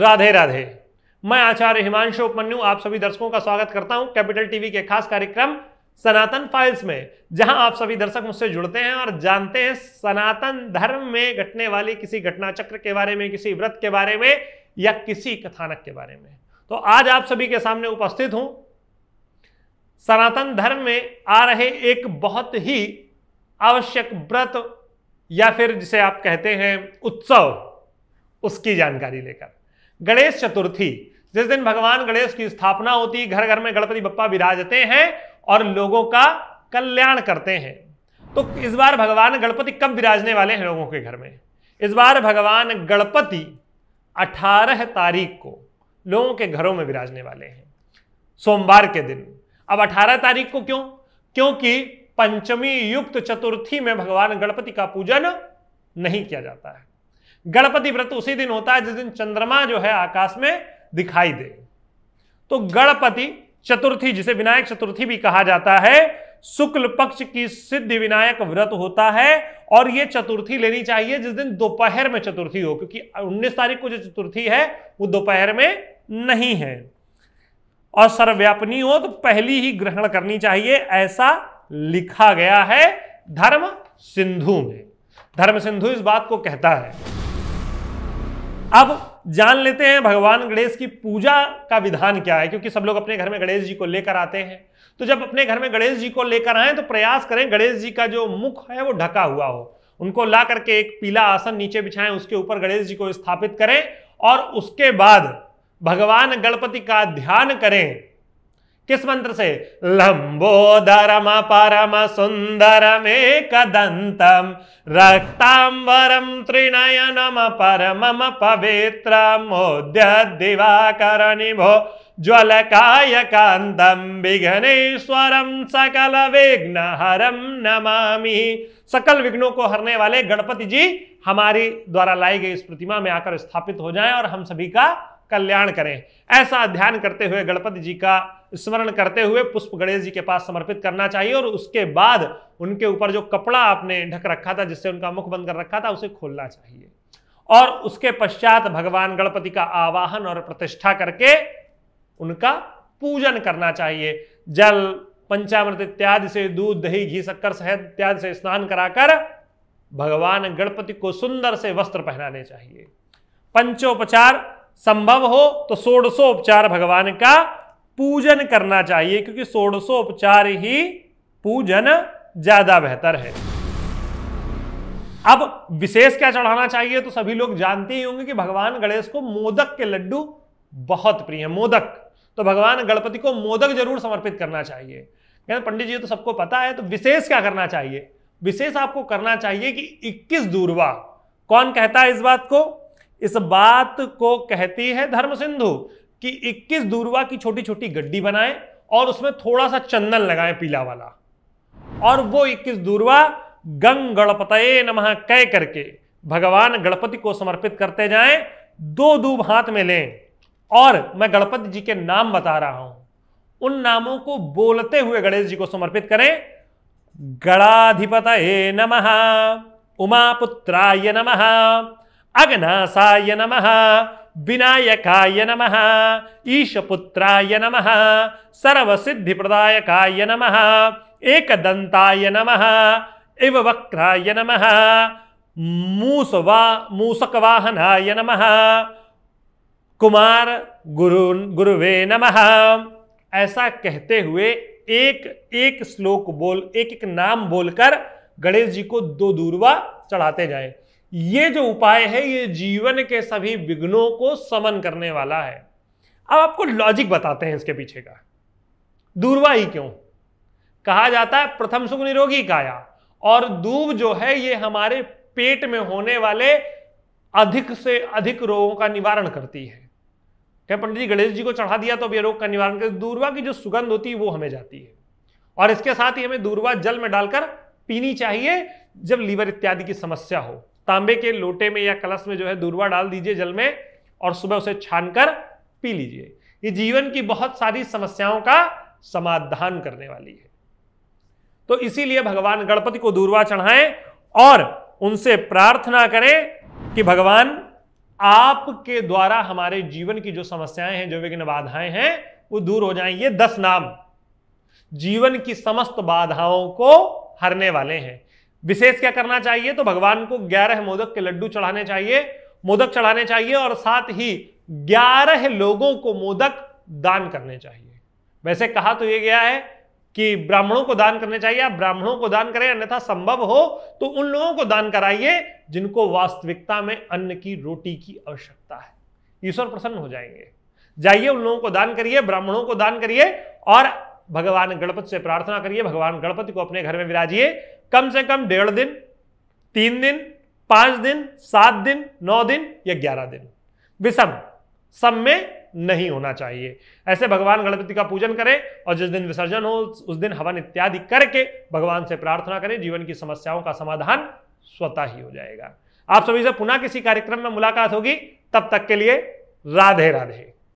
राधे राधे मैं आचार्य हिमांशु उपमन्यु आप सभी दर्शकों का स्वागत करता हूं कैपिटल टीवी के खास कार्यक्रम सनातन फाइल्स में जहां आप सभी दर्शक मुझसे जुड़ते हैं और जानते हैं सनातन धर्म में घटने वाली किसी घटना चक्र के बारे में किसी व्रत के बारे में या किसी कथानक के बारे में तो आज आप सभी के सामने उपस्थित हूं सनातन धर्म में आ रहे एक बहुत ही आवश्यक व्रत या फिर जिसे आप कहते हैं उत्सव उसकी जानकारी लेकर गणेश चतुर्थी जिस दिन भगवान गणेश की स्थापना होती घर घर में गणपति बप्पा विराजते हैं और लोगों का कल्याण करते हैं तो इस बार भगवान गणपति कब विराजने वाले हैं लोगों के घर में इस बार भगवान गणपति 18 तारीख को लोगों के घरों में विराजने वाले हैं सोमवार के दिन अब 18 तारीख को क्यों क्योंकि पंचमी युक्त चतुर्थी में भगवान गणपति का पूजन नहीं किया जाता है गणपति व्रत उसी दिन होता है जिस दिन चंद्रमा जो है आकाश में दिखाई दे तो गणपति चतुर्थी जिसे विनायक चतुर्थी भी कहा जाता है शुक्ल पक्ष की सिद्धि विनायक व्रत होता है और यह चतुर्थी लेनी चाहिए जिस दिन दोपहर में चतुर्थी हो क्योंकि 19 तारीख को जो चतुर्थी है वो दोपहर में नहीं है और सर्वव्यापनी हो तो पहली ही ग्रहण करनी चाहिए ऐसा लिखा गया है धर्म सिंधु में धर्म सिंधु इस बात को कहता है अब जान लेते हैं भगवान गणेश की पूजा का विधान क्या है क्योंकि सब लोग अपने घर में गणेश जी को लेकर आते हैं तो जब अपने घर में गणेश जी को लेकर आए तो प्रयास करें गणेश जी का जो मुख है वो ढका हुआ हो उनको ला करके एक पीला आसन नीचे बिछाएं उसके ऊपर गणेश जी को स्थापित करें और उसके बाद भगवान गणपति का ध्यान करें किस मंत्र से लंबोदरम परम सुंदर एक दंतम रक्तांबरम त्रिनयनम पवित्र मोद्य दिवाकर निभो ज्वल काय कांतम विघ्नेश्वरम सकल विघ्न हरम नमामि सकल विघ्नों को हरने वाले गणपति जी हमारी द्वारा लाई गई इस प्रतिमा में आकर स्थापित हो जाएं और हम सभी का कल्याण करें ऐसा ध्यान करते हुए गणपति जी का स्मरण करते हुए पुष्प गणेश जी के पास समर्पित करना चाहिए और उसके बाद उनके ऊपर जो कपड़ा आपने ढक रखा था जिससे उनका मुख बंद कर रखा था उसे खोलना चाहिए और उसके पश्चात भगवान गणपति का आवाहन और प्रतिष्ठा करके उनका पूजन करना चाहिए जल पंचामृत इत्यादि से दूध दही घी शक्कर शहद इत्यादि से स्नान कराकर भगवान गणपति को सुंदर से वस्त्र पहनाने चाहिए पंचोपचार संभव हो तो सोड़सो उपचार भगवान का पूजन करना चाहिए क्योंकि उपचार ही पूजन ज्यादा बेहतर है अब विशेष क्या चढ़ाना चाहिए तो सभी लोग जानते ही होंगे कि भगवान गणेश को मोदक के लड्डू बहुत प्रिय है मोदक तो भगवान गणपति को मोदक जरूर समर्पित करना चाहिए क्या पंडित जी तो सबको पता है तो विशेष क्या करना चाहिए विशेष आपको करना चाहिए कि 21 दूरवा कौन कहता है इस बात को इस बात को कहती है धर्म सिंधु कि 21 दूरवा की छोटी छोटी गड्डी बनाएं और उसमें थोड़ा सा चंदन लगाएं पीला वाला और वो 21 दूरवा गंग गणपतये नमः कह करके भगवान गणपति को समर्पित करते जाएं दो दूब हाथ में लें और मैं गणपति जी के नाम बता रहा हूं उन नामों को बोलते हुए गणेश जी को समर्पित करें गणाधिपत नम उमापुत्राय नम अग्नासाय नम विनायकाय नम ईशपुत्राय प्रदायकाय सर्वसिद्धिप्रदायकाय एक दंताय नम इव वक्राय नम मूसवा मूसकवाहनाय नम कुमार गुरु गुरुवे नम ऐसा कहते हुए एक एक श्लोक बोल एक एक नाम बोलकर गणेश जी को दो दूरवा चढ़ाते जाएं ये जो उपाय है ये जीवन के सभी विघ्नों को समन करने वाला है अब आपको लॉजिक बताते हैं इसके पीछे का दूरवा ही क्यों कहा जाता है प्रथम सुख निरोगी काया और दूब जो है ये हमारे पेट में होने वाले अधिक से अधिक रोगों का निवारण करती है क्या पंडित जी गणेश जी को चढ़ा दिया तो अब यह रोग का निवारण कर दूरवा की जो सुगंध होती है वो हमें जाती है और इसके साथ ही हमें दूरवा जल में डालकर पीनी चाहिए जब लीवर इत्यादि की समस्या हो तांबे के लोटे में या कलश में जो है दूरवा डाल दीजिए जल में और सुबह उसे कर पी लीजिए ये जीवन की बहुत सारी समस्याओं का समाधान करने वाली है तो इसीलिए भगवान गणपति को दूरवा चढ़ाएं और उनसे प्रार्थना करें कि भगवान आपके द्वारा हमारे जीवन की जो समस्याएं हैं जो विघ्न बाधाएं हैं वो दूर हो जाएं ये दस नाम जीवन की समस्त बाधाओं को हरने वाले हैं विशेष क्या करना चाहिए तो भगवान को ग्यारह मोदक के लड्डू चढ़ाने चाहिए मोदक चढ़ाने चाहिए और साथ ही ग्यारह लोगों को मोदक दान करने चाहिए वैसे कहा तो यह गया है कि ब्राह्मणों को दान करने चाहिए आप ब्राह्मणों को दान करें अन्यथा संभव हो तो उन लोगों को दान कराइए जिनको वास्तविकता में अन्न की रोटी की आवश्यकता है ईश्वर प्रसन्न हो जाएंगे जाइए उन लोगों को दान करिए ब्राह्मणों को दान करिए और भगवान गणपति से प्रार्थना करिए भगवान गणपति को अपने घर में विराजिए कम से कम डेढ़ दिन तीन दिन पांच दिन सात दिन नौ दिन या ग्यारह दिन विषम सब में नहीं होना चाहिए ऐसे भगवान गणपति का पूजन करें और जिस दिन विसर्जन हो उस दिन हवन इत्यादि करके भगवान से प्रार्थना करें जीवन की समस्याओं का समाधान स्वतः ही हो जाएगा आप सभी से पुनः किसी कार्यक्रम में मुलाकात होगी तब तक के लिए राधे राधे